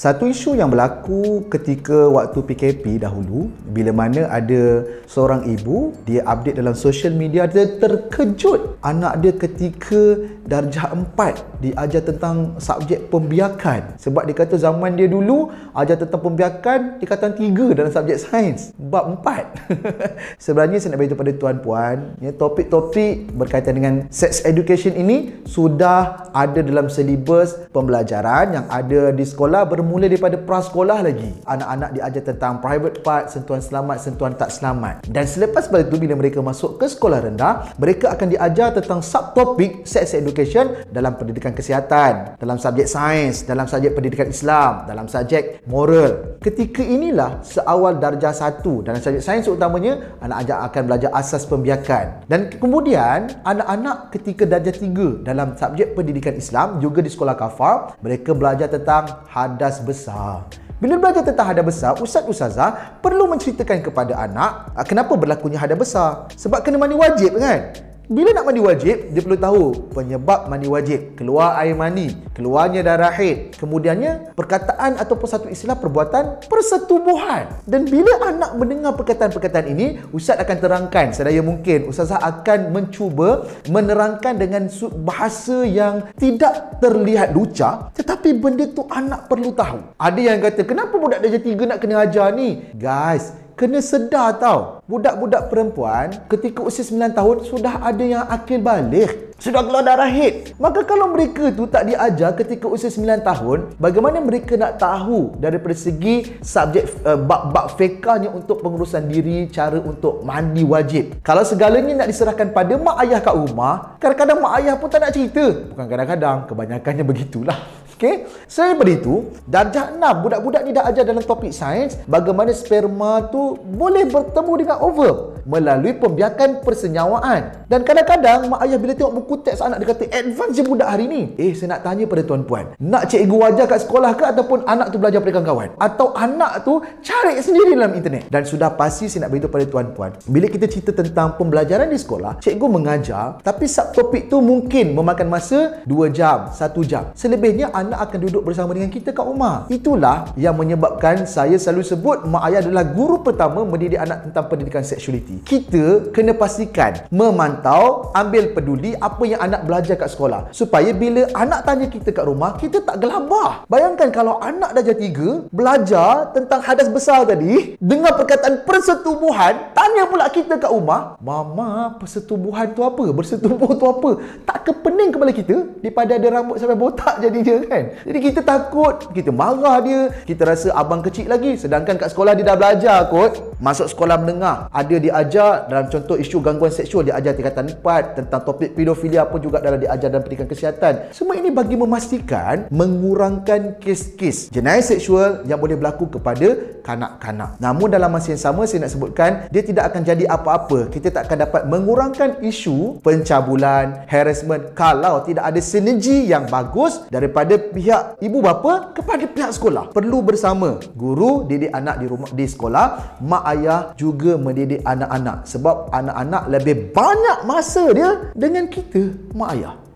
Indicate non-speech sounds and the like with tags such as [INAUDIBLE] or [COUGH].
Satu isu yang berlaku ketika waktu PKP dahulu bila mana ada seorang ibu dia update dalam social media dia terkejut anak dia ketika darjah 4 diajar tentang subjek pembiakan sebab dia kata zaman dia dulu ajar tentang pembiakan dikatakan 3 dalam subjek sains bab 4 [LAUGHS] Sebenarnya saya nak beritahu pada tuan-puan ya, topik-topik berkaitan dengan sex education ini sudah ada dalam silibus pembelajaran yang ada di sekolah ber mula daripada prasekolah lagi. Anak-anak diajar tentang private part, sentuhan selamat, sentuhan tak selamat. Dan selepas pada itu, bila mereka masuk ke sekolah rendah, mereka akan diajar tentang subtopik sex education dalam pendidikan kesihatan, dalam subjek sains, dalam subjek pendidikan Islam, dalam subjek moral. Ketika inilah seawal darjah satu dalam subjek sains utamanya, anak-anak akan belajar asas pembiakan. Dan kemudian, anak-anak ketika darjah tiga dalam subjek pendidikan Islam, juga di sekolah kafar, mereka belajar tentang hadas besar. Bila belajar tentang hadas besar, Ustaz Ustazah perlu menceritakan kepada anak ah, kenapa berlakunya hadas besar. Sebab kena mandi wajib kan? Bila nak mandi wajib, dia perlu tahu penyebab mandi wajib. Keluar air mandi, keluarnya darah haid. Kemudiannya, perkataan ataupun satu istilah perbuatan persetubuhan. Dan bila anak mendengar perkataan-perkataan ini, Ustaz akan terangkan sedaya mungkin. Ustaz akan mencuba menerangkan dengan bahasa yang tidak terlihat lucah. Tetapi benda tu anak perlu tahu. Ada yang kata, kenapa budak darjah 3 nak kena ajar ni? Guys, kena sedar tau budak-budak perempuan ketika usia 9 tahun sudah ada yang akil balik sudah keluar darah hit maka kalau mereka tu tak diajar ketika usia 9 tahun bagaimana mereka nak tahu daripada segi subjek uh, eh, bak bab fekahnya untuk pengurusan diri cara untuk mandi wajib kalau segalanya nak diserahkan pada mak ayah kat rumah kadang-kadang mak ayah pun tak nak cerita bukan kadang-kadang kebanyakannya begitulah Okey. Selain daripada itu, darjah 6 budak-budak ni dah ajar dalam topik sains bagaimana sperma tu boleh bertemu dengan ovum melalui pembiakan persenyawaan. Dan kadang-kadang mak ayah bila tengok buku teks anak dia kata advance je budak hari ni. Eh saya nak tanya pada tuan-puan, nak cikgu wajar kat sekolah ke ataupun anak tu belajar pada kawan-kawan atau anak tu cari sendiri dalam internet. Dan sudah pasti saya nak beritahu pada tuan-puan, bila kita cerita tentang pembelajaran di sekolah, cikgu mengajar tapi subtopik tu mungkin memakan masa 2 jam, 1 jam. Selebihnya anak anak akan duduk bersama dengan kita kat rumah. Itulah yang menyebabkan saya selalu sebut mak ayah adalah guru pertama mendidik anak tentang pendidikan seksualiti. Kita kena pastikan, memantau, ambil peduli apa yang anak belajar kat sekolah. Supaya bila anak tanya kita kat rumah, kita tak gelabah. Bayangkan kalau anak dah jadi tiga belajar tentang hadas besar tadi, dengar perkataan persetubuhan, tanya pula kita kat rumah, Mama, persetubuhan tu apa? Bersetubuh tu apa? Tak kepening kepala kita daripada ada rambut sampai botak jadinya kan? kan? Jadi kita takut, kita marah dia, kita rasa abang kecil lagi sedangkan kat sekolah dia dah belajar kot. Masuk sekolah menengah, ada diajar dalam contoh isu gangguan seksual dia ajar tingkatan 4 tentang topik pedofilia pun juga dalam diajar dalam pendidikan kesihatan. Semua ini bagi memastikan mengurangkan kes-kes jenayah seksual yang boleh berlaku kepada kanak-kanak. Namun dalam masa yang sama saya nak sebutkan dia tidak akan jadi apa-apa. Kita tak akan dapat mengurangkan isu pencabulan, harassment kalau tidak ada sinergi yang bagus daripada pihak ibu bapa kepada pihak sekolah perlu bersama guru didik anak di rumah di sekolah mak ayah juga mendidik anak-anak sebab anak-anak lebih banyak masa dia dengan kita mak ayah